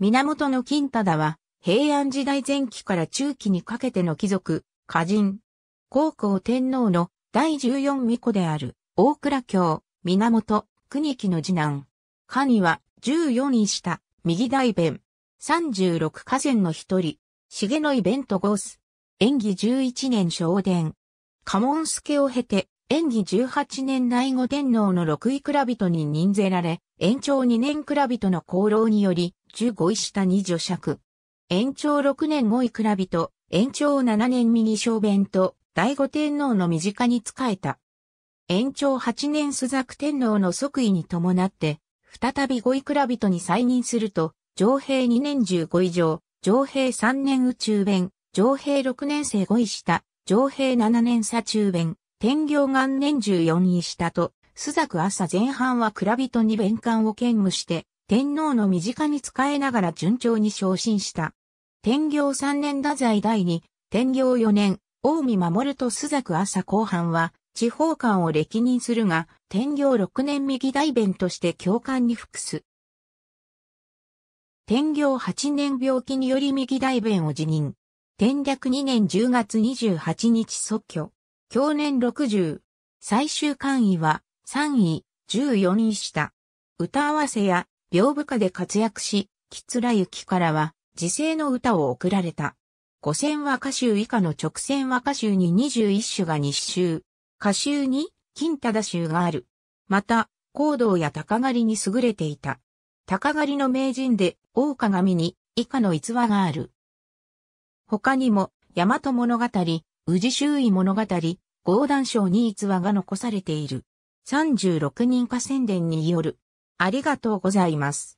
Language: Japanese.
源の金忠は、平安時代前期から中期にかけての貴族、歌人。高校天皇の第14巫女である、大倉京、源、国木の次男。カには、14位下、右大弁。36河川の一人、重野イベントゴース。演技11年昇殿。家門助を経て、演技18年内後天皇の六位倉人に任ぜられ、延長2年倉人の功労により、15位下に女尺。延長6年後位く人、延長7年右小便と、第五天皇の身近に仕えた。延長8年須作天皇の即位に伴って、再び5位蔵人に再任すると、上平2年15以上、上平3年宇宙弁、上平6年生5位下、上平7年左中弁、天行元年14位下と、須作朝前半は蔵人に弁官を兼務して、天皇の身近に仕えながら順調に昇進した。天行三年太宰第二、天行四年、大見守と須作朝後半は、地方官を歴任するが、天行六年右大弁として教官に服す。天行八年病気により右大弁を辞任。天略二年十月二十八日即居。去年六十。最終官位は三位、十四位下。歌合わせや屏風下で活躍し、らゆきからは、時世の歌を贈られた。五線和歌集以下の直線和歌集に二十一種が日集。歌集に、金忠集がある。また、高動や鷹狩りに優れていた。鷹狩りの名人で、大鏡に、以下の逸話がある。他にも、大和物語、宇治周囲物語、合談賞に逸話が残されている。三十六人歌宣伝によるありがとうございます。